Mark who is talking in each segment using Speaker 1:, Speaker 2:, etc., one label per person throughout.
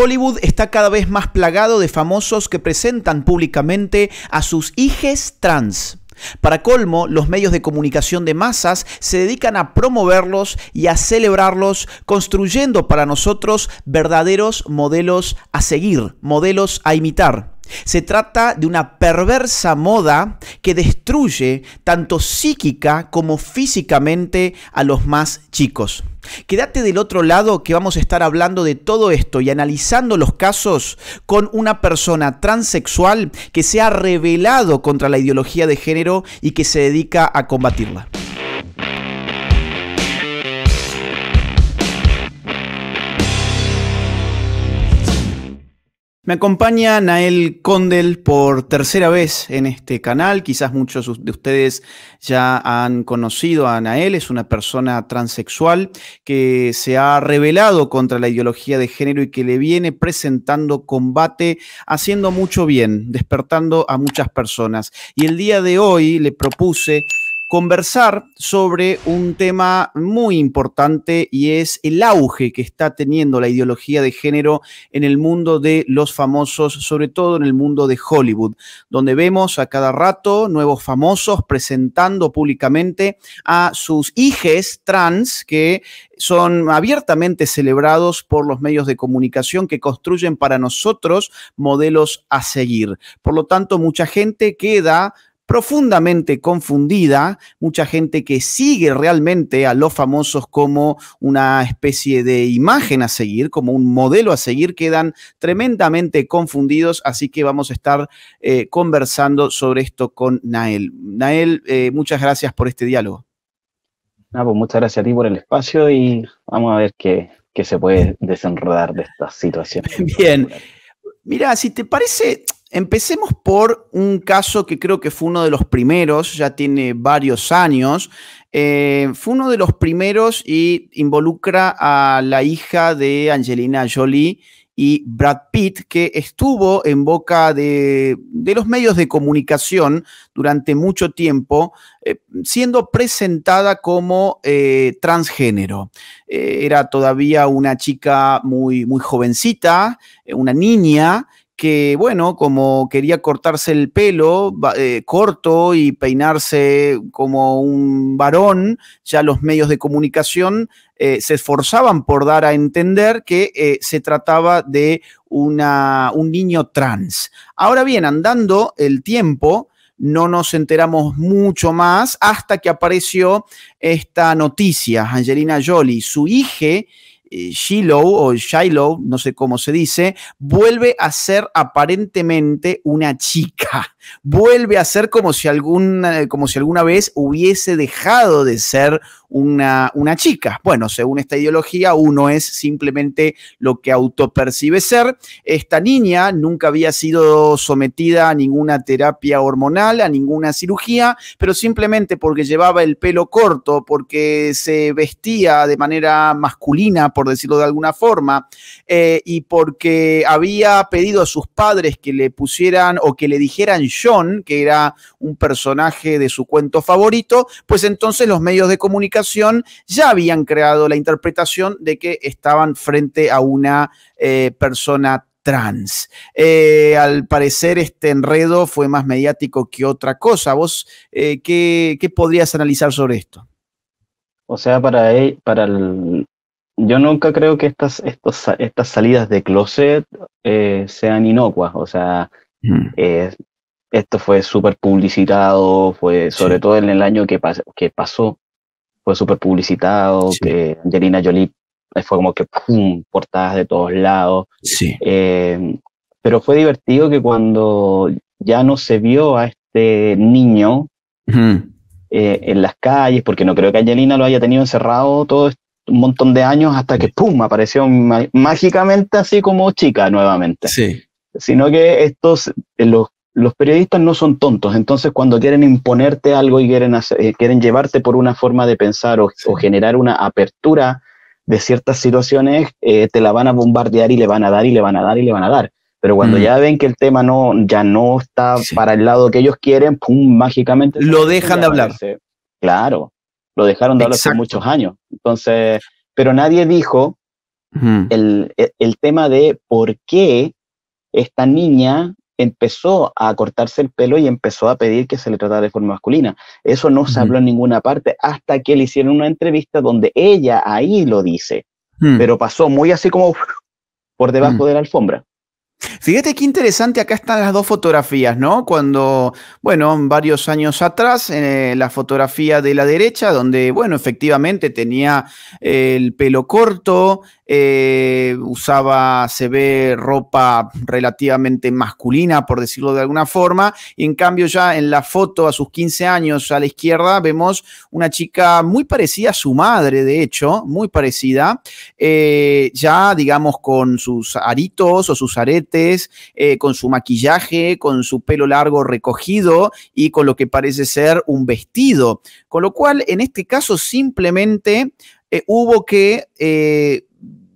Speaker 1: Hollywood está cada vez más plagado de famosos que presentan públicamente a sus hijes trans. Para colmo, los medios de comunicación de masas se dedican a promoverlos y a celebrarlos, construyendo para nosotros verdaderos modelos a seguir, modelos a imitar. Se trata de una perversa moda que destruye tanto psíquica como físicamente a los más chicos. Quédate del otro lado que vamos a estar hablando de todo esto y analizando los casos con una persona transexual que se ha rebelado contra la ideología de género y que se dedica a combatirla. Me acompaña Nael Condel por tercera vez en este canal. Quizás muchos de ustedes ya han conocido a Nael. Es una persona transexual que se ha rebelado contra la ideología de género y que le viene presentando combate, haciendo mucho bien, despertando a muchas personas. Y el día de hoy le propuse conversar sobre un tema muy importante y es el auge que está teniendo la ideología de género en el mundo de los famosos, sobre todo en el mundo de Hollywood, donde vemos a cada rato nuevos famosos presentando públicamente a sus hijes trans que son abiertamente celebrados por los medios de comunicación que construyen para nosotros modelos a seguir. Por lo tanto, mucha gente queda profundamente confundida, mucha gente que sigue realmente a los famosos como una especie de imagen a seguir, como un modelo a seguir, quedan tremendamente confundidos, así que vamos a estar eh, conversando sobre esto con Nael. Nael, eh, muchas gracias por este diálogo. Ah, pues muchas gracias a ti por el espacio y vamos a ver qué, qué se puede desenredar de esta situación. Bien. Mira, si te parece, Empecemos por un caso que creo que fue uno de los primeros, ya tiene varios años. Eh, fue uno de los primeros y involucra a la hija de Angelina Jolie y Brad Pitt, que estuvo en boca de, los medios de comunicación durante mucho tiempo, eh, siendo presentada como eh, transgénero. era todavía una chica muy, muy jovencita, una niña, que, bueno, como quería cortarse el pelo eh, corto y peinarse como un varón, ya los medios de comunicación eh, se esforzaban por dar a entender que eh, se trataba de una, un niño trans. Ahora bien, andando el tiempo, no nos enteramos mucho más hasta que apareció esta noticia, Angelina Jolie, su hija eh, Shiloh o Shiloh, no sé cómo se dice, vuelve a ser aparentemente una chica vuelve a ser como si alguna, como si alguna vez hubiese dejado de ser una, chica. Bueno, según esta ideología, uno es simplemente lo que autopercibe ser. Esta niña nunca había sido sometida a ninguna terapia hormonal, a ninguna cirugía, pero simplemente porque llevaba el pelo corto, porque se vestía de manera masculina, por decirlo de alguna forma, eh, y porque había pedido a sus padres que le pusieran o que le dijeran que era un personaje de su cuento favorito, pues entonces los medios de comunicación ya habían creado la interpretación de que estaban frente a una eh, persona trans. Eh, al parecer este enredo fue más mediático que otra cosa. ¿Vos eh, qué, podrías analizar sobre esto? O sea,
Speaker 2: para, él, e, para el, yo nunca creo que estas, estas salidas de closet sean inocuas, o sea, mm. es esto fue súper publicitado, fue sobre todo en el año que, que pasó, fue súper publicitado, que Angelina Jolie eh, fue como que ¡pum! portadas de todos lados. Sí. Em, pero fue divertido que cuando ya no se vio a este niño eh, en las calles, porque no creo que Angelina lo haya tenido encerrado todo un montón de años hasta que ¡pum! apareció mágicamente así como chica nuevamente. Sí. Sino que estos, los los periodistas no son tontos, entonces cuando quieren imponerte algo y quieren, eh, quieren llevarte por una forma de pensar o, generar una apertura de ciertas situaciones, eh, te la van a bombardear y le van a dar y le van a dar y le van a dar. Pero cuando mm. ya ven que el tema no, ya no está para el lado que ellos quieren, pum, mágicamente. Lo dejan de hablar. Claro, lo dejaron de hablar por muchos años. Entonces, pero nadie dijo el tema de por qué esta niña empezó a cortarse el pelo y empezó a pedir que se le tratara de forma masculina. Eso no se habló en ninguna parte hasta que le hicieron una entrevista
Speaker 1: donde ella ahí lo dice, mm. pero pasó muy así como por debajo mm. de la alfombra. Fíjate qué interesante, acá están las dos fotografías, ¿no? Cuando, bueno, varios años atrás, eh, la fotografía de la derecha, donde, bueno, efectivamente tenía eh, el pelo corto, eh, usaba, se ve ropa relativamente masculina, por decirlo de alguna forma, y en cambio ya en la foto a sus 15 años a la izquierda vemos una chica muy parecida a su madre, de hecho, muy parecida, ya digamos con sus aritos o sus aretes, eh, con su maquillaje, con su pelo largo recogido y con lo que parece ser un vestido. Con lo cual, en este caso, simplemente eh, hubo que eh,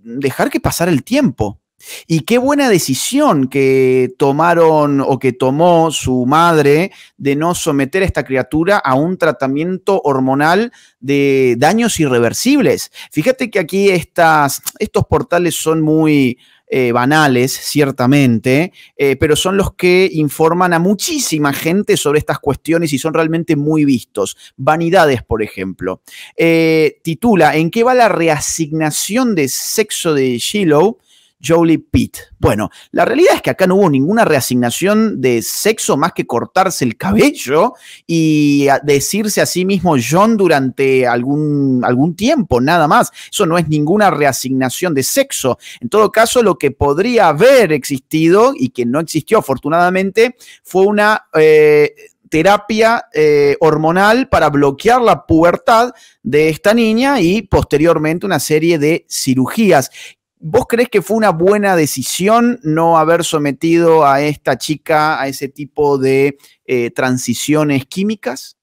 Speaker 1: dejar que pasara el tiempo. Y qué buena decisión que tomaron o que tomó su madre de no someter a esta criatura a un tratamiento hormonal de daños irreversibles. Fíjate que aquí estas, estos portales son muy eh, banales, ciertamente, eh, pero son los que informan a muchísima gente sobre estas cuestiones y son realmente muy vistos. Vanidades, por ejemplo. Eh, titula, ¿en qué va la reasignación de sexo de Shiloh? Jolie Pitt. Bueno, la realidad es que acá no hubo ninguna reasignación de sexo más que cortarse el cabello y decirse a sí mismo John durante algún, algún tiempo, nada más. Eso no es ninguna reasignación de sexo. En todo caso, lo que podría haber existido y que no existió afortunadamente fue una... Eh, terapia eh, hormonal para bloquear la pubertad de esta niña y posteriormente una serie de cirugías ¿Vos crees que fue una buena decisión no haber sometido a esta chica a ese tipo de eh, transiciones químicas?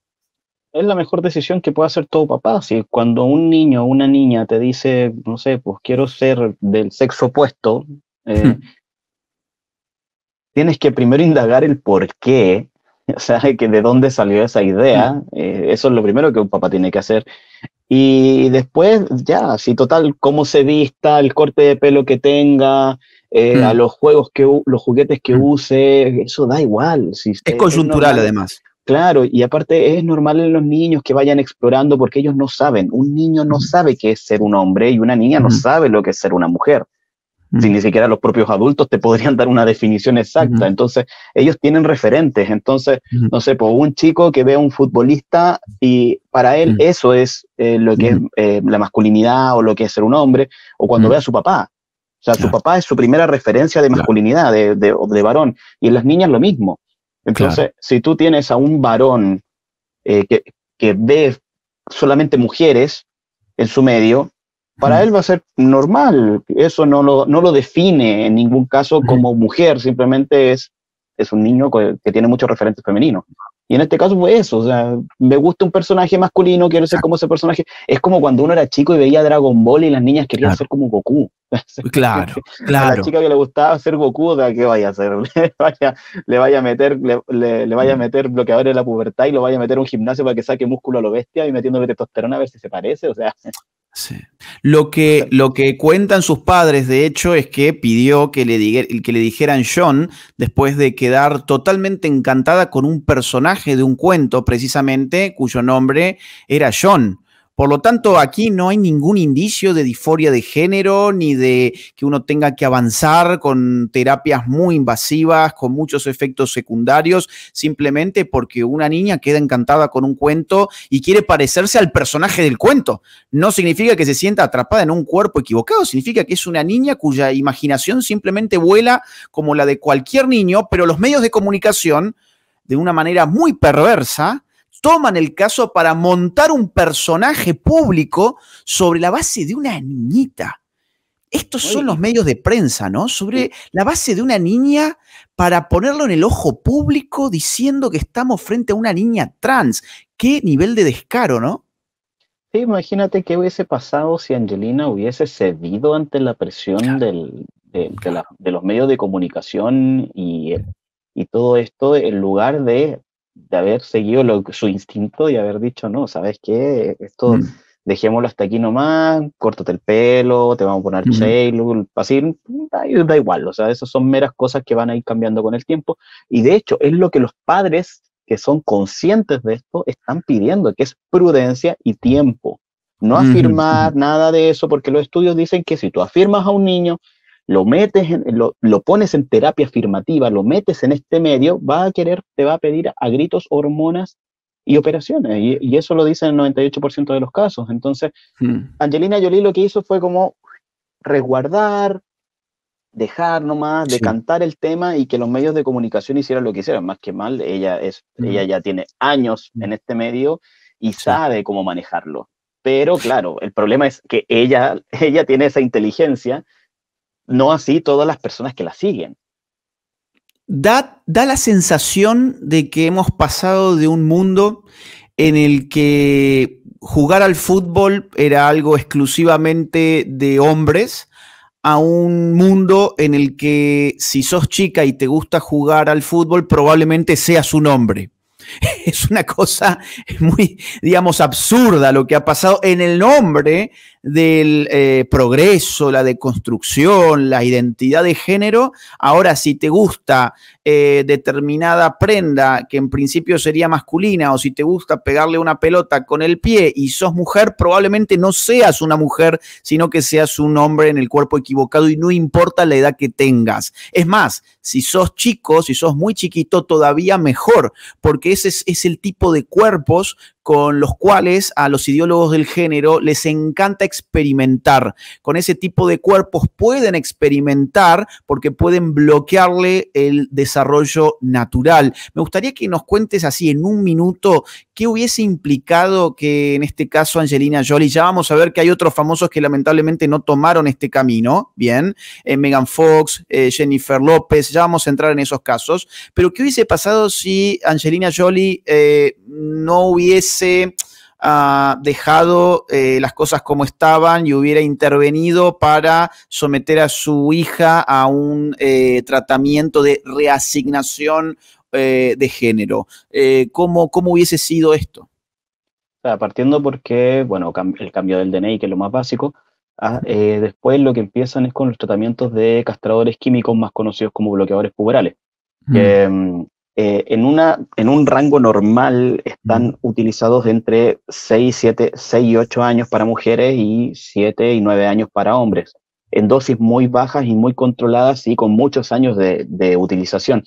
Speaker 1: Es la mejor decisión que puede hacer todo papá. Si cuando un
Speaker 2: niño o una niña te dice, no sé, pues quiero ser del sexo opuesto, eh, tienes que primero indagar el por qué, o sea, que de dónde salió esa idea. Eh, eso es lo primero que un papá tiene que hacer. Y después, ya, si total, cómo se vista, el corte de pelo que tenga, eh, a hmm. los juegos que, los juguetes que hmm. use, eso da igual. es coyuntural además. Claro, y aparte es normal en los niños que vayan explorando porque ellos no saben. Un niño no hmm. sabe qué es ser un hombre y una niña no sabe lo que es ser una mujer. Si ni siquiera los propios adultos te podrían dar una definición exacta. Entonces, ellos tienen referentes. Entonces, no sé, por pues, un chico que ve a un futbolista y para él eso es eh, lo que es eh, la masculinidad o lo que es ser un hombre, o cuando ve a su papá. O sea, su papá es su primera referencia de masculinidad, de, de, de, varón. Y en las niñas lo mismo. Entonces, si tú tienes a un varón eh, que, que ve solamente mujeres en su medio, para mm. él va a ser normal. Eso no lo, no lo define en ningún caso como mujer, simplemente es, es un niño que, tiene muchos referentes femeninos. Y en este caso fue eso, o sea, me gusta un personaje masculino, quiero ser como ese personaje. Es como cuando uno era chico y veía Dragon Ball y las niñas querían ser como Goku. Claro, claro. A la chica que le gustaba ser Goku, ¿qué vaya a hacer? Le vaya, le vaya a meter, le, le, vaya a mm. meter bloqueadores de la pubertad y lo vaya a meter a un gimnasio para que saque músculo a lo bestia y metiéndole testosterona a ver si se parece, o sea.
Speaker 1: Lo, que, lo que cuentan sus padres, de hecho, es que pidió que le, que le dijeran John después de quedar totalmente encantada con un personaje de un cuento, precisamente, cuyo nombre era John. Por lo tanto, aquí no hay ningún indicio de disforia de género ni de que uno tenga que avanzar con terapias muy invasivas, con muchos efectos secundarios, simplemente porque una niña queda encantada con un cuento y quiere parecerse al personaje del cuento. No significa que se sienta atrapada en un cuerpo equivocado, significa que es una niña cuya imaginación simplemente vuela como la de cualquier niño, pero los medios de comunicación, de una manera muy perversa, toman el caso para montar un personaje público sobre la base de una niñita. Estos son los medios de prensa, ¿no? Sobre la base de una niña para ponerlo en el ojo público diciendo que estamos frente a una niña trans. Qué nivel de descaro, ¿no? Sí, imagínate qué hubiese
Speaker 2: pasado si Angelina hubiese cedido ante la presión de, los medios de comunicación y todo esto en lugar de de haber seguido su instinto y haber dicho, no, ¿sabes qué? Esto mm. dejémoslo hasta aquí nomás, córtate el pelo, te vamos a poner mm. shale, así, da, da, igual, o sea, esas son meras cosas que van a ir cambiando con el tiempo. Y de hecho, es lo que los padres que son conscientes de esto están pidiendo, que es prudencia y tiempo. No afirmar nada de eso, porque los estudios dicen que si tú afirmas a un niño lo metes, en, lo, lo, pones en terapia afirmativa, lo metes en este medio, va a querer, te va a pedir a gritos hormonas y operaciones. Y, eso lo dicen el 98% de los casos. Entonces, hmm. Angelina Jolie lo que hizo fue como resguardar, dejar nomás, de decantar el tema y que los medios de comunicación hicieran lo que hicieran. Más que mal, ella, es, hmm. ella ya tiene años hmm. en este medio y sabe cómo manejarlo. Pero claro, el problema es que ella, ella tiene esa inteligencia no así todas las personas que
Speaker 1: la siguen. Da, da la sensación de que hemos pasado de un mundo en el que jugar al fútbol era algo exclusivamente de hombres a un mundo en el que si sos chica y te gusta jugar al fútbol, probablemente seas un hombre. Es una cosa muy, digamos, absurda lo que ha pasado en el nombre del eh, progreso, la deconstrucción, la identidad de género. Ahora, si te gusta eh, determinada prenda que en principio sería masculina o si te gusta pegarle una pelota con el pie y sos mujer, probablemente no seas una mujer, sino que seas un hombre en el cuerpo equivocado y no importa la edad que tengas. Es más, si sos chico, si sos muy chiquito, todavía mejor, porque ese es el tipo de cuerpos con los cuales a los ideólogos del género les encanta experimentar. Con ese tipo de cuerpos pueden experimentar porque pueden bloquearle el desarrollo natural. Me gustaría que nos cuentes así en un minuto qué hubiese implicado que en este caso Angelina Jolie, ya vamos a ver que hay otros famosos que lamentablemente no tomaron este camino, bien, eh, Megan Fox, eh, Jennifer López, ya vamos a entrar en esos casos, pero qué hubiese pasado si Angelina Jolie eh, no hubiese se ah, dejado eh, las cosas como estaban y hubiera intervenido para someter a su hija a un eh, tratamiento de reasignación eh, de género. ¿cómo, ¿Cómo hubiese sido esto? partiendo porque, bueno, el cambio del DNI,
Speaker 2: que es lo más básico, ¿ah? después lo que empiezan es con los tratamientos de castradores químicos más conocidos como bloqueadores puberales, mm. Mm, eh, en, una, en un rango normal están utilizados entre 6, 7, 6 y 8 años para mujeres y 7 y 9 años para hombres, en dosis muy bajas y muy controladas y con muchos años de, de utilización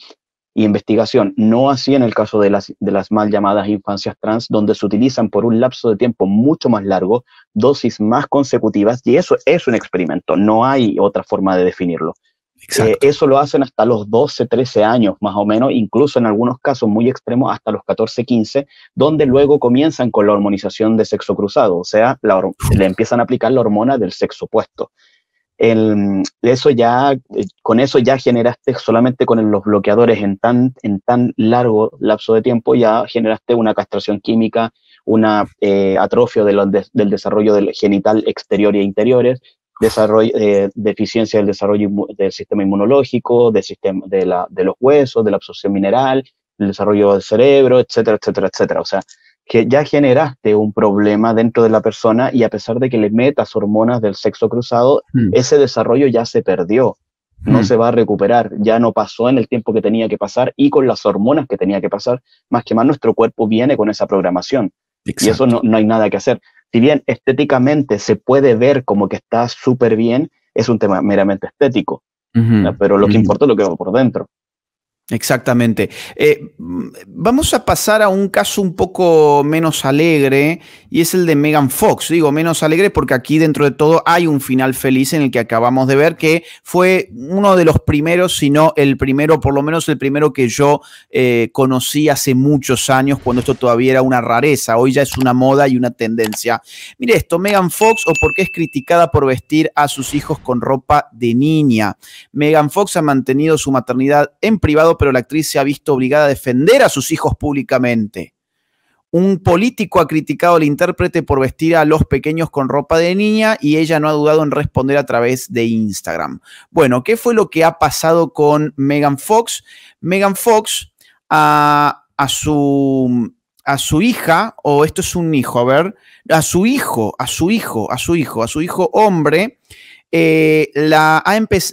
Speaker 2: y investigación. No así en el caso de las, de las mal llamadas infancias trans, donde se utilizan por un lapso de tiempo mucho más largo, dosis más consecutivas, y eso es un experimento, no hay otra forma de definirlo. Eh, eso lo hacen hasta los 12, 13 años más o menos, incluso en algunos casos muy extremos hasta los 14, 15, donde luego comienzan con la hormonización de sexo cruzado, o sea, le empiezan a aplicar la hormona del sexo opuesto. eso ya, eh, con eso ya generaste, solamente con los bloqueadores en tan, en tan largo lapso de tiempo, ya generaste una castración química, una eh, atrofia del desarrollo del genital exterior e interiores, desarrollo, eh, deficiencia del desarrollo del sistema inmunológico, del sistema, de, los huesos, de la absorción mineral, el desarrollo del cerebro, etcétera, etcétera, etcétera. O sea, que ya generaste un problema dentro de la persona y a pesar de que le metas hormonas del sexo cruzado, mm. ese desarrollo ya se perdió, no mm. se va a recuperar, ya no pasó en el tiempo que tenía que pasar y con las hormonas que tenía que pasar, más que más nuestro cuerpo viene con esa programación. Y eso no, no, hay nada que hacer si bien estéticamente se puede ver como que está súper bien, es un tema meramente estético. Pero lo que
Speaker 1: importa es lo que va por dentro. Exactamente. Eh, vamos a pasar a un caso un poco menos alegre y es el de Megan Fox. Digo menos alegre porque aquí dentro de todo hay un final feliz en el que acabamos de ver que fue uno de los primeros, si no el primero, por lo menos el primero que yo eh, conocí hace muchos años cuando esto todavía era una rareza. Hoy ya es una moda y una tendencia. Mire esto, Megan Fox o por qué es criticada por vestir a sus hijos con ropa de niña. Megan Fox ha mantenido su maternidad en privado pero la actriz se ha visto obligada a defender a sus hijos públicamente. Un político ha criticado al intérprete por vestir a los pequeños con ropa de niña y ella no ha dudado en responder a través de Instagram. Bueno, ¿qué fue lo que ha pasado con Megan Fox? Megan Fox a, su, a su hija, o esto es un hijo, a ver, a su hijo, a su hijo, a su hijo, a su hijo hombre, eh, la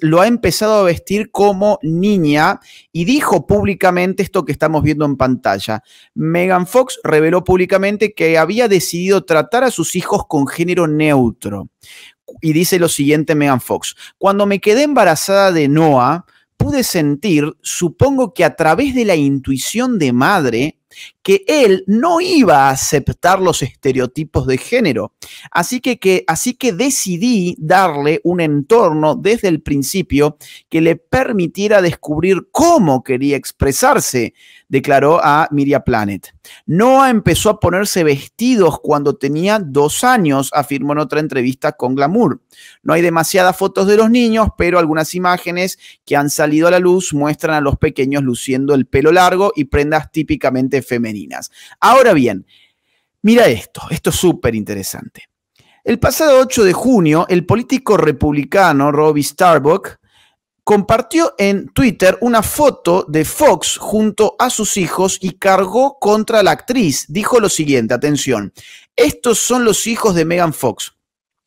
Speaker 1: lo ha empezado a vestir como niña y dijo públicamente esto que estamos viendo en pantalla. Megan Fox reveló públicamente que había decidido tratar a sus hijos con género neutro. Y dice lo siguiente Megan Fox, cuando me quedé embarazada de Noah, pude sentir, supongo que a través de la intuición de madre, que él no iba a aceptar los estereotipos de género. Así que, que, así que decidí darle un entorno desde el principio que le permitiera descubrir cómo quería expresarse, declaró a Miria Planet. Noah empezó a ponerse vestidos cuando tenía dos años, afirmó en otra entrevista con Glamour. No hay demasiadas fotos de los niños, pero algunas imágenes que han salido a la luz muestran a los pequeños luciendo el pelo largo y prendas típicamente Ahora bien, mira esto, esto es súper interesante. El pasado 8 de junio, el político republicano Robbie Starbuck compartió en Twitter una foto de Fox junto a sus hijos y cargó contra la actriz. Dijo lo siguiente, atención, estos son los hijos de Megan Fox.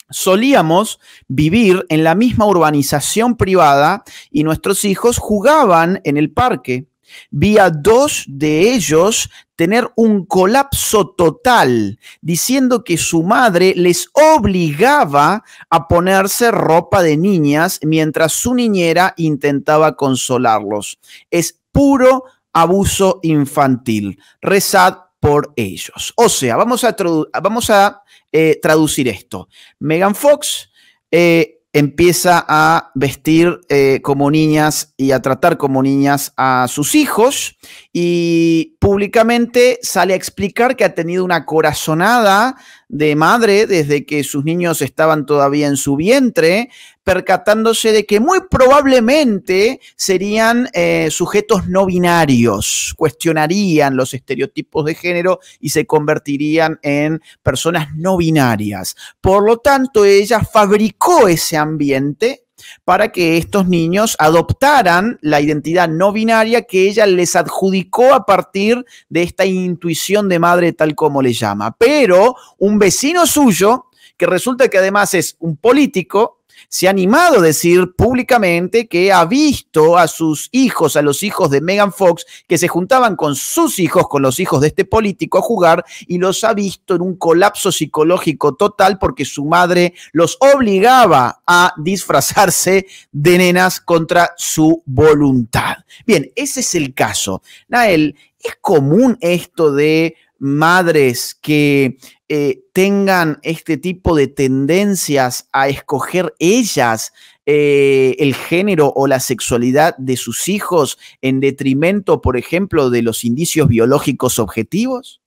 Speaker 1: Solíamos vivir en la misma urbanización privada y nuestros hijos jugaban en el parque. Vi a dos de ellos tener un colapso total, diciendo que su madre les obligaba a ponerse ropa de niñas mientras su niñera intentaba consolarlos. Es puro abuso infantil. Rezad por ellos. O sea, vamos a, vamos a eh, traducir esto. Megan Fox eh, empieza a vestir eh, como niñas y a tratar como niñas a sus hijos y públicamente sale a explicar que ha tenido una corazonada de madre desde que sus niños estaban todavía en su vientre, percatándose de que muy probablemente serían eh, sujetos no binarios, cuestionarían los estereotipos de género y se convertirían en personas no binarias. Por lo tanto, ella fabricó ese ambiente para que estos niños adoptaran la identidad no binaria que ella les adjudicó a partir de esta intuición de madre tal como le llama. Pero un vecino suyo, que resulta que además es un político, se ha animado a decir públicamente que ha visto a sus hijos, a los hijos de Megan Fox, que se juntaban con sus hijos, con los hijos de este político a jugar y los ha visto en un colapso psicológico total porque su madre los obligaba a disfrazarse de nenas contra su voluntad. Bien, ese es el caso. Nael, ¿es común esto de madres que eh, tengan este tipo de tendencias a escoger ellas eh, el género o la sexualidad de sus hijos en detrimento, por ejemplo, de los indicios biológicos objetivos?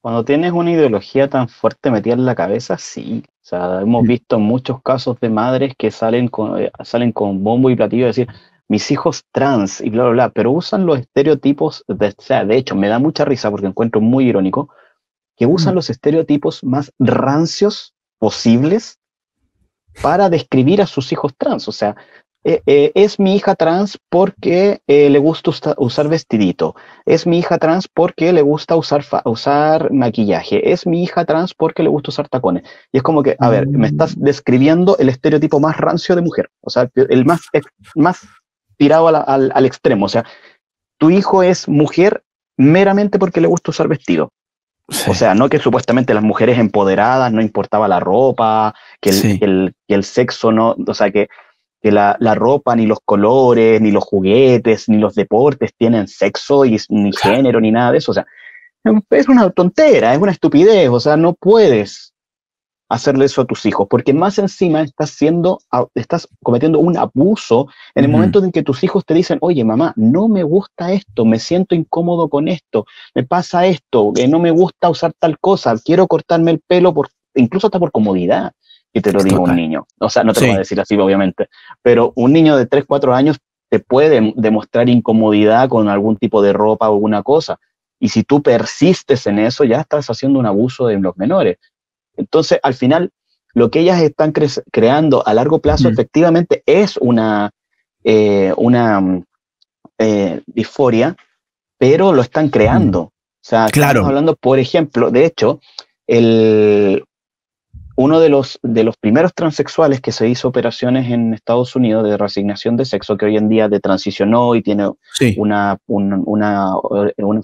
Speaker 1: Cuando tienes una ideología tan fuerte metida en la cabeza, sí. O
Speaker 2: sea, hemos mm. visto muchos casos de madres que salen con, eh, salen con bombo y platillo y decir, mis hijos trans y bla, bla, bla, pero usan los estereotipos, de, o sea, de hecho, me da mucha risa porque encuentro muy irónico, que usan mm. los estereotipos más rancios posibles para describir a sus hijos trans. O sea, eh, eh, es mi hija trans porque eh, le gusta usar vestidito, es mi hija trans porque le gusta usar, usar maquillaje, es mi hija trans porque le gusta usar tacones. Y es como que, a ver, me estás mm. describiendo el estereotipo más rancio de mujer, o sea, el más, más tirado al extremo. O sea, tu hijo es mujer meramente porque le gusta usar vestido. O sea, no que supuestamente las mujeres empoderadas no importaba la ropa, que el, que el, sexo no, o sea, que, la, ropa, ni los colores, ni los juguetes, ni los deportes tienen sexo, y, ni género, ni nada de eso. O sea, es una tontera, es una estupidez, o sea, no puedes hacerle eso a tus hijos, porque más encima estás siendo, estás cometiendo un abuso en el momento en que tus hijos te dicen, oye mamá, no me gusta esto, me siento incómodo con esto, me pasa esto, que eh, no me gusta usar tal cosa, quiero cortarme el pelo, por, incluso hasta por comodidad, que te lo digo un niño, o sea, no te voy a decir así, obviamente, pero un niño de 3, 4 años te puede demostrar incomodidad con algún tipo de ropa o alguna cosa, y si tú persistes en eso, ya estás haciendo un abuso de los menores. Entonces, al final, lo que ellas están creando a largo plazo efectivamente es una, eh, mm, eh, disforia, pero lo están creando. O sea, estamos hablando, por ejemplo, de hecho, el, uno de los, de los primeros transexuales que se hizo operaciones en Estados Unidos de resignación de sexo, que hoy en día de transicionó y tiene una,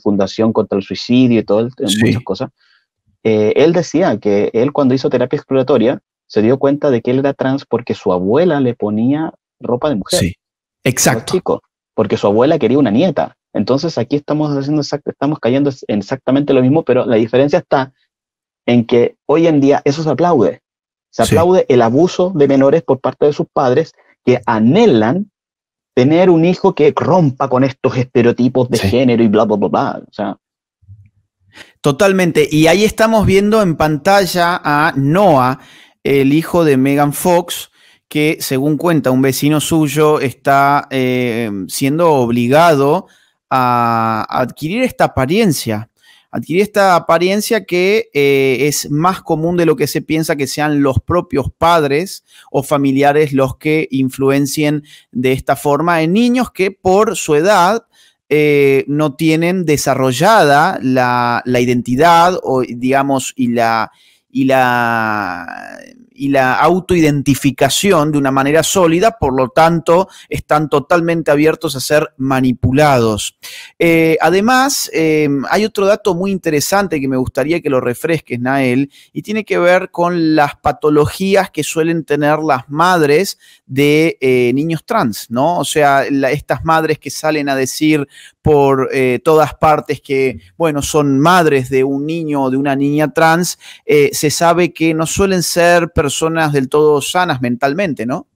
Speaker 2: fundación contra el suicidio y todo, muchas cosas, eh, él decía que él cuando hizo terapia exploratoria se dio cuenta de que él era trans porque su abuela le ponía ropa de mujer. Sí, exacto. porque su abuela quería una nieta. Entonces aquí estamos haciendo estamos cayendo en exactamente lo mismo, pero la diferencia está en que hoy en día eso se aplaude. Se aplaude el abuso de menores por parte de sus padres que anhelan tener un
Speaker 1: hijo que rompa con estos estereotipos de género y bla, bla, bla, bla. O sea, Totalmente. Y ahí estamos viendo en pantalla a Noah, el hijo de Megan Fox, que según cuenta un vecino suyo está eh, siendo obligado a adquirir esta apariencia. Adquirir esta apariencia que eh, es más común de lo que se piensa que sean los propios padres o familiares los que influencien de esta forma en niños que por su edad eh, no tienen desarrollada la, la identidad o, digamos, y la, y la, y la autoidentificación de una manera sólida, por lo tanto, están totalmente abiertos a ser manipulados. Eh, además, em, hay otro dato muy interesante que me gustaría que lo refresques, Nael, y tiene que ver con las patologías que suelen tener las madres de eh, niños trans, ¿no? O sea, estas madres que salen a decir por eh, todas partes que, bueno, son madres de un niño o de una niña trans, se sabe que no suelen ser personas personas del todo sanas mentalmente, ¿no?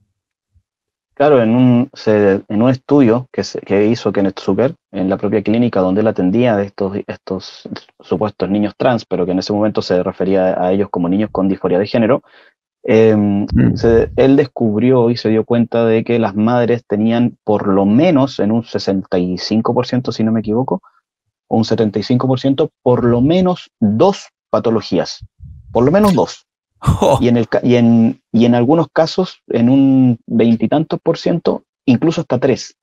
Speaker 2: Claro, en un, en un estudio que, se, hizo Kenneth Zucker en la propia clínica donde él atendía de estos, estos supuestos niños trans, pero que en ese momento se refería a ellos como niños con disforia de género, em, mm. él descubrió y se dio cuenta de que las madres tenían por lo menos en un 65%, si no me equivoco, un 75%, por lo menos dos patologías, por lo menos dos. Oh. Y, en el, algunos casos, en un veintitantos por ciento, incluso hasta tres.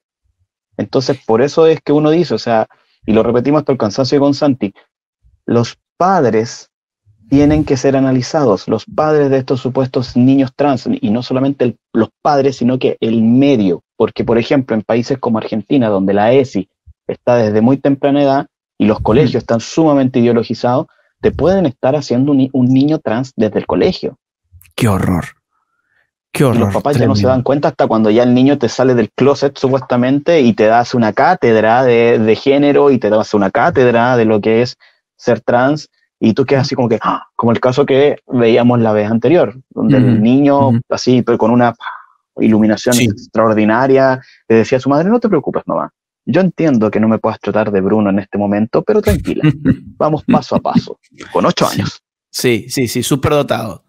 Speaker 2: Entonces, por eso es que uno dice, o sea, y lo repetimos hasta el cansancio de Santi, los padres tienen que ser analizados, los padres de estos supuestos niños trans, y no solamente los padres, sino que el medio, porque por ejemplo en países como Argentina, donde la ESI está desde muy temprana edad y los colegios están sumamente ideologizados, te pueden estar haciendo un, niño trans desde el colegio.
Speaker 1: Qué horror. Qué horror. los papás ya no se dan
Speaker 2: cuenta hasta cuando ya el niño te sale del closet supuestamente y te das una cátedra de, género y te das una cátedra de lo que es ser trans y tú quedas así como que, ¡ah! como el caso que veíamos la vez anterior, donde el niño así, pero con una iluminación extraordinaria, le decía a su madre, no te preocupes, no va. Yo entiendo que no me puedas tratar de Bruno en este momento, pero tranquila,
Speaker 1: vamos paso a paso, con ocho años. Sí, sí, sí, súper dotado.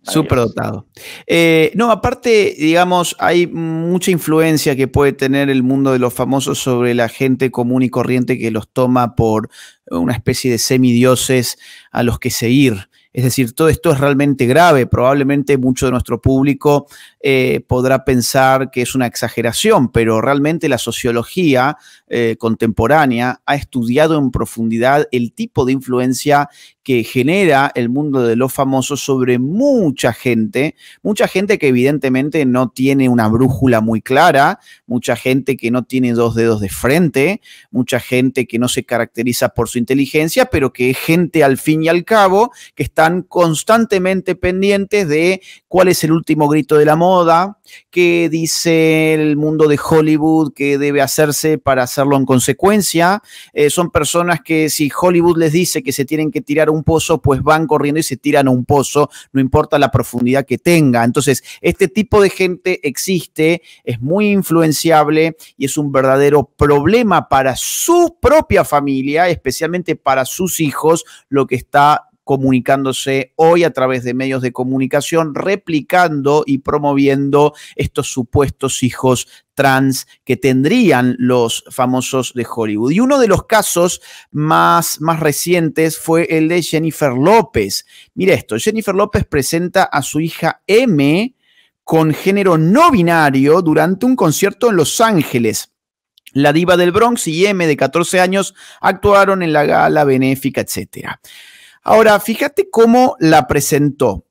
Speaker 1: Súper dotado. Eh, no, aparte, digamos, hay mucha influencia que puede tener el mundo de los famosos sobre la gente común y corriente que los toma por una especie de semidioses a los que seguir. Es decir, todo esto es realmente grave. Probablemente mucho de nuestro público eh, podrá pensar que es una exageración, pero realmente la sociología eh, contemporánea ha estudiado en profundidad el tipo de influencia que genera el mundo de los famosos sobre mucha gente, mucha gente que evidentemente no tiene una brújula muy clara, mucha gente que no tiene dos dedos de frente, mucha gente que no se caracteriza por su inteligencia, pero que es gente al fin y al cabo que están constantemente pendientes de cuál es el último grito de la moda, qué dice el mundo de Hollywood que debe hacerse para hacerlo en consecuencia. Eh, son personas que si Hollywood les dice que se tienen que tirar un un pozo, pues van corriendo y se tiran a un pozo, no importa la profundidad que tenga. Entonces, este tipo de gente existe, es muy influenciable y es un verdadero problema para su propia familia, especialmente para sus hijos, lo que está comunicándose hoy a través de medios de comunicación, replicando y promoviendo estos supuestos hijos trans que tendrían los famosos de Hollywood. Y uno de los casos más, más recientes fue el de Jennifer López. Mira esto, Jennifer López presenta a su hija M con género no binario durante un concierto en Los Ángeles. La diva del Bronx y M de 14 años actuaron en la gala benéfica, etcétera. Ahora, fíjate cómo la presentó.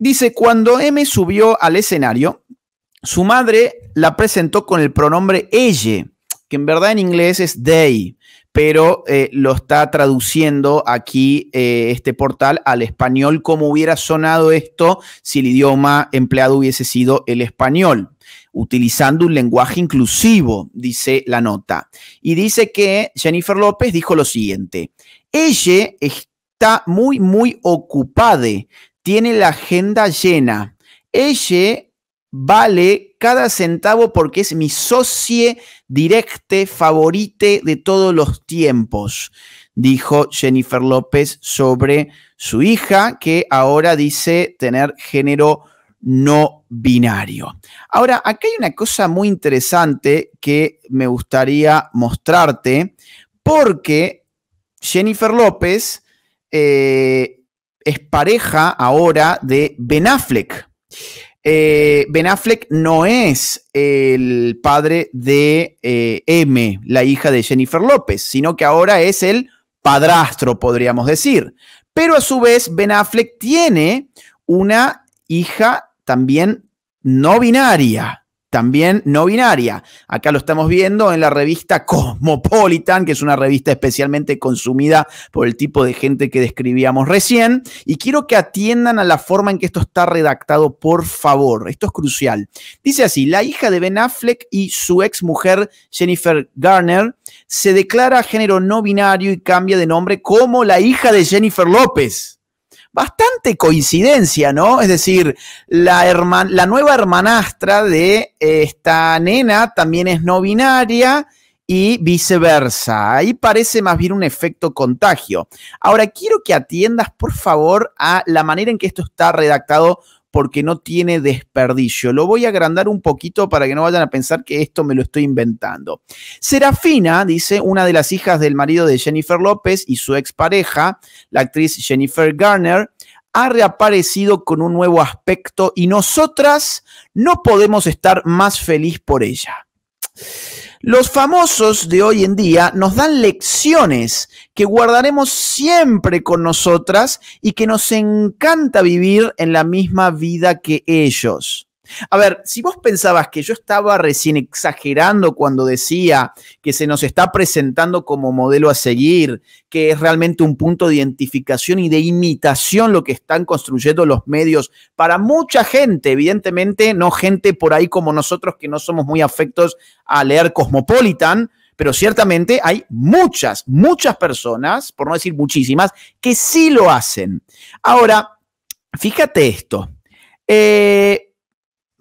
Speaker 1: Dice, cuando M subió al escenario, su madre la presentó con el pronombre elle, que en verdad en inglés es they, pero eh, lo está traduciendo aquí eh, este portal al español, como hubiera sonado esto si el idioma empleado hubiese sido el español utilizando un lenguaje inclusivo, dice la nota. Y dice que Jennifer López dijo lo siguiente, Elle es está muy, muy ocupada, tiene la agenda llena. Ella vale cada centavo porque es mi socio directe favorito de todos los tiempos, dijo Jennifer López sobre su hija, que ahora dice tener género no binario. Ahora, acá hay una cosa muy interesante que me gustaría mostrarte, porque Jennifer López eh, es pareja ahora de Ben Affleck. Eh, ben Affleck no es el padre de eh, M, la hija de Jennifer López, sino que ahora es el padrastro, podríamos decir. Pero a su vez, Ben Affleck tiene una hija también no binaria también no binaria. Acá lo estamos viendo en la revista Cosmopolitan, que es una revista especialmente consumida por el tipo de gente que describíamos recién. Y quiero que atiendan a la forma en que esto está redactado, por favor. Esto es crucial. Dice así, la hija de Ben Affleck y su ex mujer Jennifer Garner se declara género no binario y cambia de nombre como la hija de Jennifer López bastante coincidencia, ¿no? Es decir, la, la nueva hermanastra de eh, esta nena también es no binaria y viceversa. Ahí parece más bien un efecto contagio. Ahora, quiero que atiendas, por favor, a la manera en que esto está redactado porque no tiene desperdicio. Lo voy a agrandar un poquito para que no vayan a pensar que esto me lo estoy inventando. Serafina, dice, una de las hijas del marido de Jennifer López y su expareja, la actriz Jennifer Garner, ha reaparecido con un nuevo aspecto y nosotras no podemos estar más feliz por ella. Los famosos de hoy en día nos dan lecciones que guardaremos siempre con nosotras y que nos encanta vivir en la misma vida que ellos. A ver, si vos pensabas que yo estaba recién exagerando cuando decía que se nos está presentando como modelo a seguir, que es realmente un punto de identificación y de imitación lo que están construyendo los medios para mucha gente, evidentemente no gente por ahí como nosotros que no somos muy afectos a leer Cosmopolitan, pero ciertamente hay muchas, muchas personas, por no decir muchísimas, que sí lo hacen. Ahora, fíjate esto. Eh,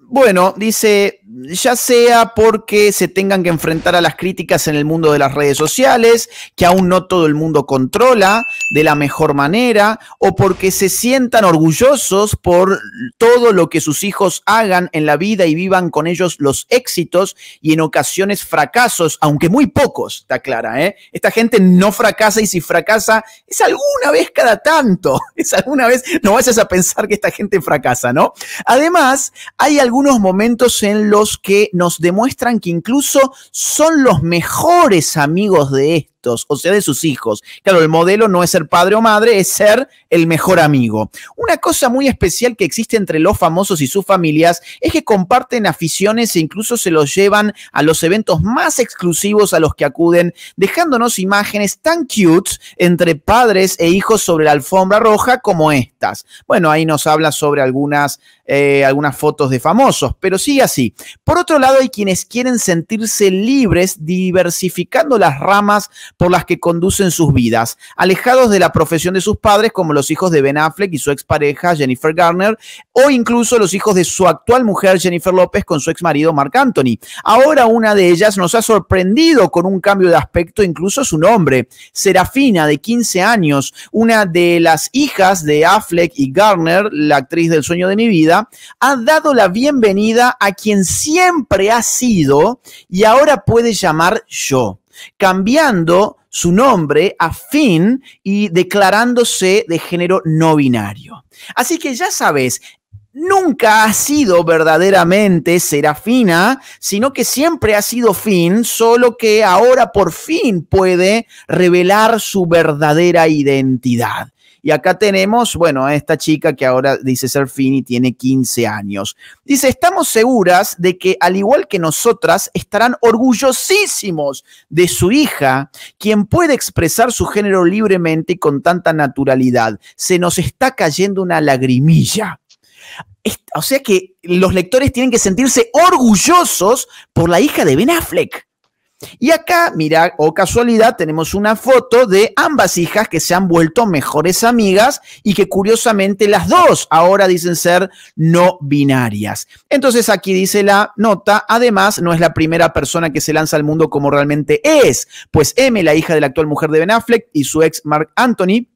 Speaker 1: bueno, dice, ya sea porque se tengan que enfrentar a las críticas en el mundo de las redes sociales, que aún no todo el mundo controla de la mejor manera, o porque se sientan orgullosos por todo lo que sus hijos hagan en la vida y vivan con ellos los éxitos y en ocasiones fracasos, aunque muy pocos, está clara, ¿eh? Esta gente no fracasa y si fracasa es alguna vez cada tanto, es alguna vez, no vayas a pensar que esta gente fracasa, ¿no? Además, hay algunos algunos momentos en los que nos demuestran que incluso son los mejores amigos de este o sea, de sus hijos. Claro, el modelo no es ser padre o madre, es ser el mejor amigo. Una cosa muy especial que existe entre los famosos y sus familias es que comparten aficiones e incluso se los llevan a los eventos más exclusivos a los que acuden, dejándonos imágenes tan cute entre padres e hijos sobre la alfombra roja como estas. Bueno, ahí nos habla sobre algunas, eh, algunas fotos de famosos, pero sigue así. Por otro lado, hay quienes quieren sentirse libres diversificando las ramas por las que conducen sus vidas, alejados de la profesión de sus padres, como los hijos de Ben Affleck y su expareja Jennifer Garner, o incluso los hijos de su actual mujer Jennifer López con su exmarido Mark Anthony. Ahora una de ellas nos ha sorprendido con un cambio de aspecto, incluso su nombre, Serafina, de 15 años, una de las hijas de Affleck y Garner, la actriz del sueño de mi vida, ha dado la bienvenida a quien siempre ha sido y ahora puede llamar yo cambiando su nombre a Finn y declarándose de género no binario. Así que ya sabes, nunca ha sido verdaderamente Serafina, sino que siempre ha sido Finn, solo que ahora por fin puede revelar su verdadera identidad. Y acá tenemos, bueno, a esta chica que ahora dice ser Fini, tiene 15 años. Dice, estamos seguras de que al igual que nosotras, estarán orgullosísimos de su hija, quien puede expresar su género libremente y con tanta naturalidad. Se nos está cayendo una lagrimilla. O sea que los lectores tienen que sentirse orgullosos por la hija de Ben Affleck. Y acá, mira, o oh casualidad, tenemos una foto de ambas hijas que se han vuelto mejores amigas y que curiosamente las dos ahora dicen ser no binarias. Entonces aquí dice la nota, además no es la primera persona que se lanza al mundo como realmente es, pues M, la hija de la actual mujer de Ben Affleck y su ex Mark Anthony,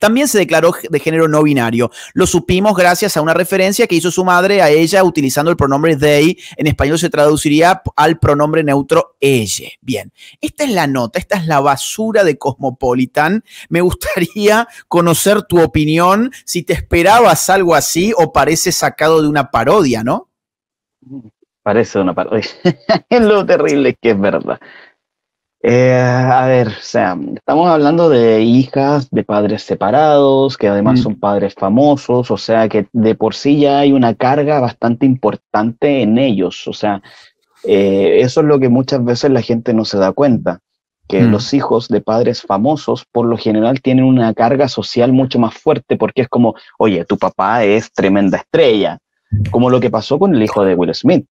Speaker 1: también se declaró de género no binario. Lo supimos gracias a una referencia que hizo su madre a ella utilizando el pronombre they. En español se traduciría al pronombre neutro ella. Bien, esta es la nota, esta es la basura de Cosmopolitan. Me gustaría conocer tu opinión, si te esperabas algo así o parece sacado de una parodia, ¿no? Parece una parodia. es lo terrible que es verdad.
Speaker 2: Eh, a ver, o sea, estamos hablando de hijas de padres separados, que además mm. son padres famosos, o sea que de por sí ya hay una carga bastante importante en ellos, o sea, eh, eso es lo que muchas veces la gente no se da cuenta, que mm. los hijos de padres famosos por lo general tienen una carga social mucho más fuerte porque es como, oye, tu papá es tremenda estrella, mm. como lo que pasó con el hijo de Will Smith.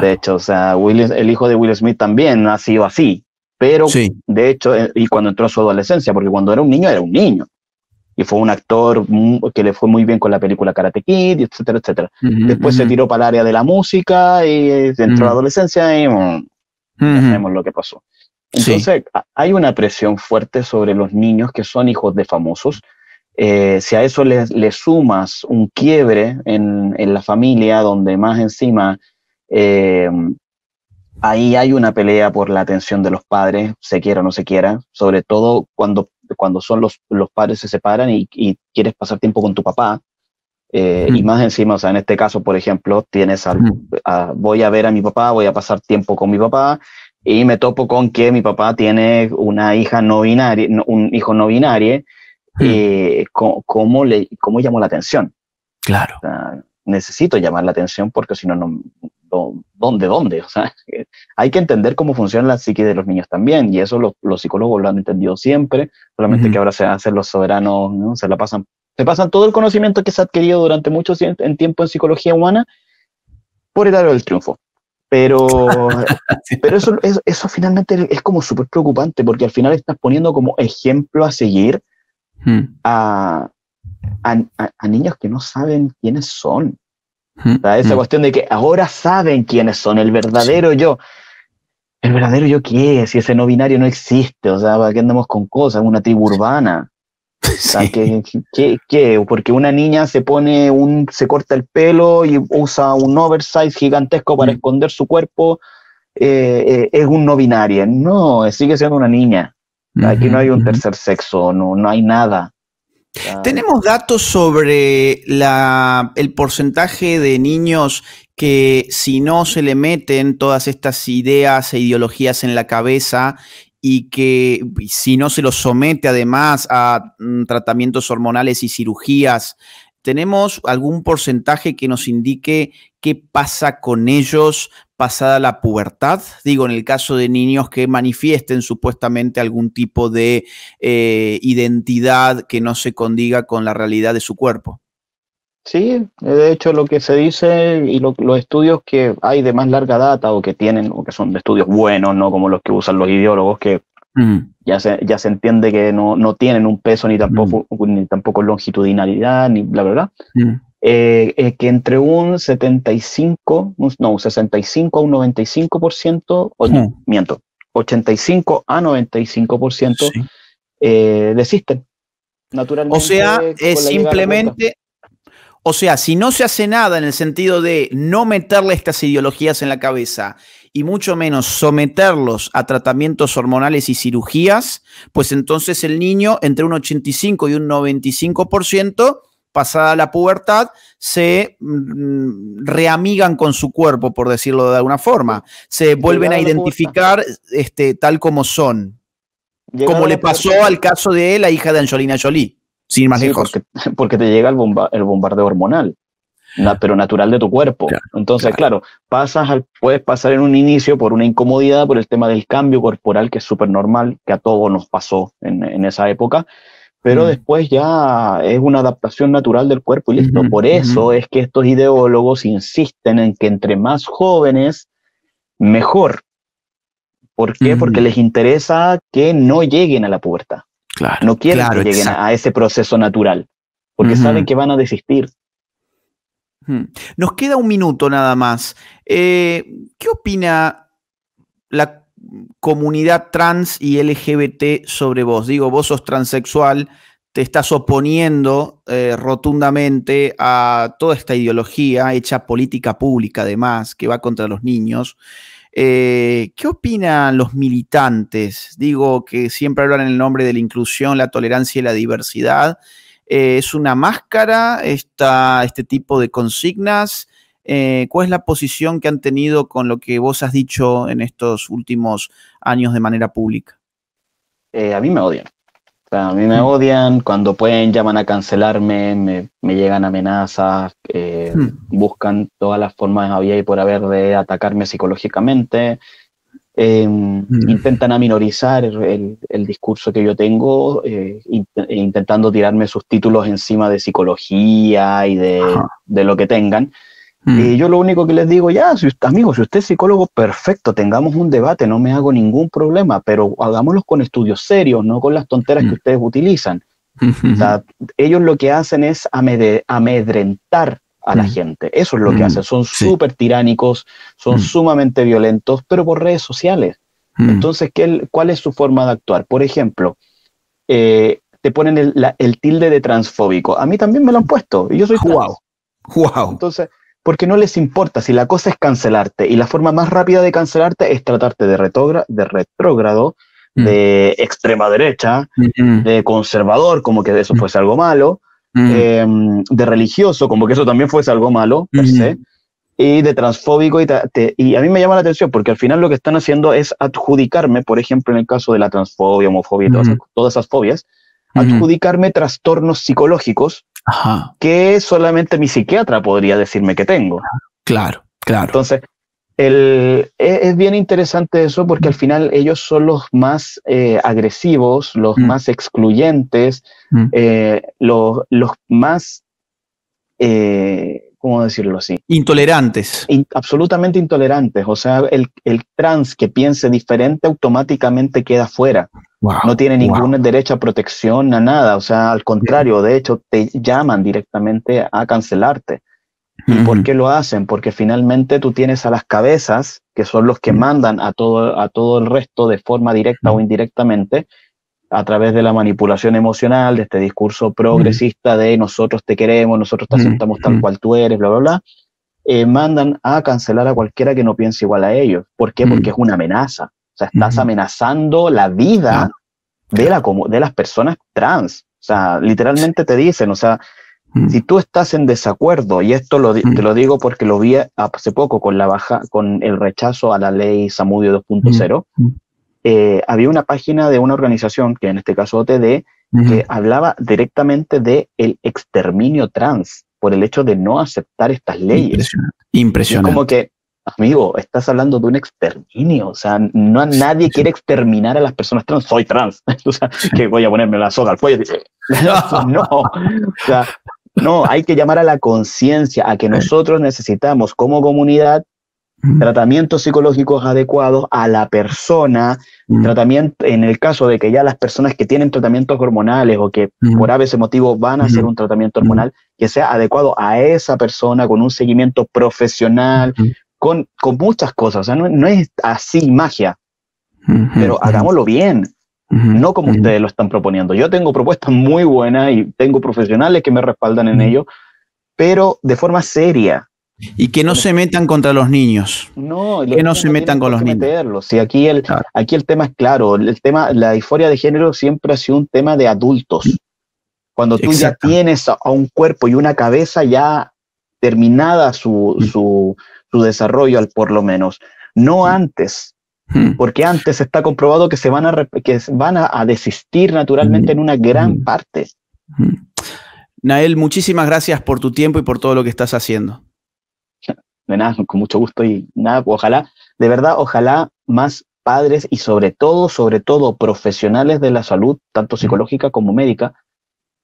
Speaker 2: De hecho, o sea, Will, el hijo de Will Smith también ha sido así. Pero, de hecho, eh, y cuando entró a su adolescencia, porque cuando era un niño, era un niño. Y fue un actor que le fue muy bien con la película Karate Kid, etcétera, etcétera. Después se tiró para el área de la música y eh, entró de a la adolescencia y vemos mm, lo que pasó. Entonces, hay una presión fuerte sobre los niños que son hijos de famosos. Eh, si a eso le, sumas un quiebre en, en la familia, donde más encima eh, ahí hay una pelea por la atención de los padres, se quiera o no se quiera, sobre todo cuando, cuando son los, padres se separan y, quieres pasar tiempo con tu papá. Eh, y más encima, o sea, en este caso, por ejemplo, tienes algo, voy a ver a mi papá, voy a pasar tiempo con mi papá y me topo con que mi papá tiene una hija no binaria, un hijo no binario. Eh, ¿cómo, le, llamo la atención? Claro. necesito llamar la atención porque si no, no ¿dónde, dónde? O sea, hay que entender cómo funciona la psique de los niños también, y eso los psicólogos lo han entendido siempre, solamente que ahora se hacen los soberanos, se la pasan, se pasan todo el conocimiento que se ha adquirido durante mucho en tiempo en psicología humana por el aro del triunfo. Pero, pero eso, eso, finalmente es como súper preocupante, porque al final estás poniendo como ejemplo a seguir hmm. a, a, niños que no saben quiénes son esa cuestión de que ahora saben quiénes son, el verdadero yo. ¿El verdadero yo qué es? Si ese no binario no existe, o sea, ¿para qué andamos con cosas? Una tribu urbana. O ¿qué, Porque una niña se pone un, se corta el pelo y usa un oversize gigantesco para mm. esconder su cuerpo, eh, eh, es un no binario. No, sigue siendo una niña. Aquí no hay un tercer sexo, no hay nada.
Speaker 1: ¿Tenemos datos sobre el porcentaje de niños que si no se le meten todas estas ideas e ideologías en la cabeza y que si no se los somete además a mm, tratamientos hormonales y cirugías, ¿tenemos algún porcentaje que nos indique qué pasa con ellos pasada la pubertad, digo, en el caso de niños que manifiesten supuestamente algún tipo de eh, identidad que no se condiga con la realidad de su cuerpo. Sí, de hecho
Speaker 2: lo que se dice y los estudios que hay de más larga data o que tienen o que son de estudios buenos, no como los que usan los ideólogos que mm. ya, se, ya se entiende que no, tienen un peso ni tampoco, mm. longitudinalidad ni bla bla bla. Mm. Eh, eh, que entre un 75, no, un 65 a un 95%, o, hmm. miento, 85 a 95% eh, desisten.
Speaker 1: Naturalmente. O sea, es simplemente. O sea, si no se hace nada en el sentido de no meterle estas ideologías en la cabeza y mucho menos someterlos a tratamientos hormonales y cirugías, pues entonces el niño entre un 85 y un 95% pasada la pubertad, se mm, reamigan con su cuerpo, por decirlo de alguna forma. Se vuelven a identificar este, tal como son. como le pasó al caso de la hija de Angelina Jolie, sin más lejos. Porque, te llega el, bombardeo hormonal.
Speaker 2: pero natural de tu cuerpo. Entonces, claro. pasas al, puedes pasar en un inicio por una incomodidad, por el tema del cambio corporal, que es súper normal, que a todos nos pasó en esa época, pero después ya es una adaptación natural del cuerpo y listo. Por eso es que estos ideólogos insisten en que entre más jóvenes, mejor. ¿Por qué? Porque les interesa que no lleguen a la puerta. no quieren que lleguen a ese proceso natural, porque saben que van a desistir.
Speaker 1: Nos queda un minuto nada más. Eh, ¿Qué opina la comunidad trans y LGBT sobre vos. Digo, vos sos transexual, te estás oponiendo eh, rotundamente a toda esta ideología hecha política pública, además, que va contra los niños. Eh, ¿Qué opinan los militantes? Digo, que siempre hablan en el nombre de la inclusión, la tolerancia y la diversidad. Eh, ¿Es una máscara esta, este tipo de consignas? Eh, ¿Cuál es la posición que han tenido con lo que vos has dicho en estos últimos años de manera pública? Eh, a mí me odian.
Speaker 2: a mí me mm. odian, cuando pueden llaman a cancelarme, me, llegan amenazas, eh, mm. buscan todas las formas había y por haber de atacarme psicológicamente. Em, mm. Intentan aminorizar el, el, discurso que yo tengo, e intentando tirarme sus títulos encima de psicología y de lo que tengan. Mm. Y yo lo único que les digo, ya, si, amigo, si usted es psicólogo, perfecto, tengamos un debate, no me hago ningún problema, pero hagámoslo con estudios serios, no con las tonteras que mm. ustedes utilizan. ellos lo que hacen es amedrentar a la mm. gente. Eso es lo que hacen. Son súper tiránicos, son sumamente violentos, pero por redes sociales. Entonces, ¿cuál es su forma de actuar? Por ejemplo, eh, te ponen el, tilde de transfóbico. A mí también me lo han puesto y yo soy wow. Wow. Entonces, porque no les importa si la cosa es cancelarte y la forma más rápida de cancelarte es tratarte de, de retrógrado, mm. de extrema derecha, de conservador, como que eso mm. fuese algo malo, mm. em, de religioso, como que eso también fuese algo malo, per y de transfóbico. Y, a mí me llama la atención porque al final lo que están haciendo es adjudicarme, por ejemplo, en el caso de la transfobia, homofobia y todas esas fobias, adjudicarme trastornos psicológicos que solamente mi psiquiatra podría decirme que tengo.
Speaker 1: Claro, claro.
Speaker 2: Entonces, el, e, es, bien interesante eso porque al final ellos son los más eh, agresivos, los mm. más excluyentes, mm. eh, los, los, más eh, ¿cómo decirlo así? Intolerantes. absolutamente intolerantes. O sea, el, trans que piense diferente automáticamente queda fuera. no tiene ningún derecho a protección, a nada. O sea, al contrario, de hecho, te llaman directamente a cancelarte. ¿Y por qué lo hacen? Porque finalmente tú tienes a las cabezas, que son los que mandan a todo, a todo el resto de forma directa o indirectamente, a través de la manipulación emocional, de este discurso progresista de nosotros te queremos, nosotros te aceptamos tal cual tú eres, bla, bla, bla, eh, mandan a cancelar a cualquiera que no piense igual a ellos. ¿Por qué? Porque es una amenaza. O sea, estás amenazando la vida de, la, de las personas trans. O sea, literalmente te dicen, o sea, si tú estás en desacuerdo, y esto lo, te lo digo porque lo vi hace poco con la baja, con el rechazo a la ley Samudio 2.0, eh, había una página de una organización, que en este caso OTD, que hablaba directamente de el exterminio trans por el hecho de no aceptar estas leyes. Impresionante. Es como que, amigo, estás hablando de un exterminio, o sea, no a nadie quiere exterminar a las personas trans, soy trans, o sea, que voy a ponerme la soga al cuello. no, o sea, no, hay que llamar a la conciencia, a que nosotros necesitamos como comunidad Mm. tratamientos psicológicos adecuados a la persona, mm. tratamiento, en el caso de que ya las personas que tienen tratamientos hormonales o que mm. por ese motivo van a hacer un tratamiento hormonal, que sea adecuado a esa persona con un seguimiento profesional, con, muchas cosas. O sea, no, no es así magia, mm-hmm. pero mm-hmm. hagámoslo bien. Mm-hmm. No como ustedes lo están proponiendo. Yo tengo propuestas muy buenas y tengo profesionales que me respaldan en ello, pero de forma seria,
Speaker 1: y que no se metan contra los niños.
Speaker 2: No, que no se metan con los niños. Meterlos. Sí, aquí, el, aquí el tema es claro. El tema, la disforia de género siempre ha sido un tema de adultos. Cuando tú ya tienes a un cuerpo y una cabeza ya terminada su, mm. desarrollo, por lo menos. No mm. antes. Mm. Porque antes está comprobado que se van a, que van a desistir naturalmente en una gran
Speaker 1: parte. Nael, muchísimas gracias por tu tiempo y por todo lo que estás haciendo.
Speaker 2: De nada, con mucho gusto y nada, ojalá, de verdad, ojalá más padres y sobre todo, sobre todo profesionales de la salud, tanto psicológica como médica,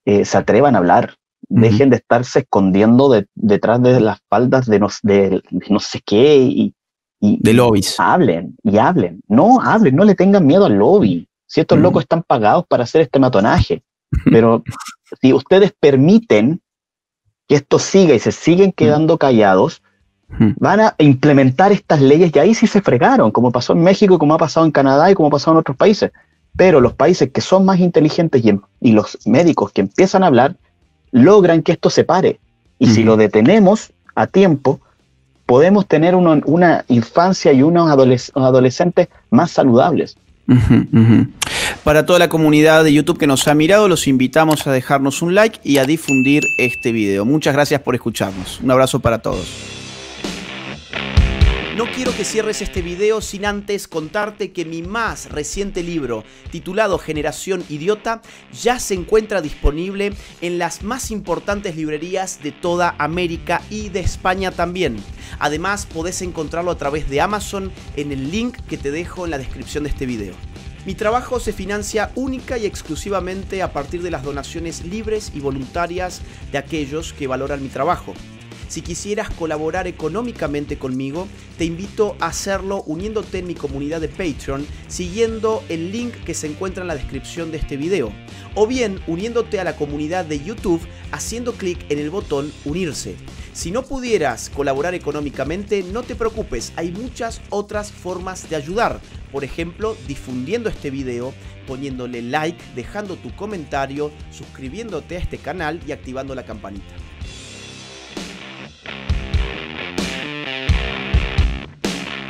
Speaker 2: eh, se atrevan a hablar. Dejen de estarse escondiendo detrás de las faldas de no, sé qué y, de lobbies. Hablen y hablen. No hablen, no le tengan miedo al lobby. Si estos locos están pagados para hacer este matonaje, pero si ustedes permiten que esto siga y se siguen quedando callados, Hmm. Van a implementar estas leyes y ahí sí se fregaron, como pasó en México, como ha pasado en Canadá y como ha pasado en otros países. Pero los países que son más inteligentes y, los médicos que empiezan a hablar, logran que esto se pare. Y si lo detenemos a tiempo, podemos tener una infancia y unos adolescentes
Speaker 1: más saludables. Para toda la comunidad de YouTube que nos ha mirado, los invitamos a dejarnos un like y a difundir este video. Muchas gracias por escucharnos. Un abrazo para todos. No quiero que cierres este video sin antes contarte que mi más reciente libro, titulado Generación Idiota, ya se encuentra disponible en las más importantes librerías de toda América y de España también. Además, podés encontrarlo a través de Amazon en el link que te dejo en la descripción de este video. Mi trabajo se financia única y exclusivamente a partir de las donaciones libres y voluntarias de aquellos que valoran mi trabajo. Si quisieras colaborar económicamente conmigo, te invito a hacerlo uniéndote en mi comunidad de Patreon, siguiendo el link que se encuentra en la descripción de este video, o bien uniéndote a la comunidad de YouTube haciendo clic en el botón unirse. Si no pudieras colaborar económicamente, no te preocupes, hay muchas otras formas de ayudar. Por ejemplo, difundiendo este video, poniéndole like, dejando tu comentario, suscribiéndote a este canal y activando la campanita.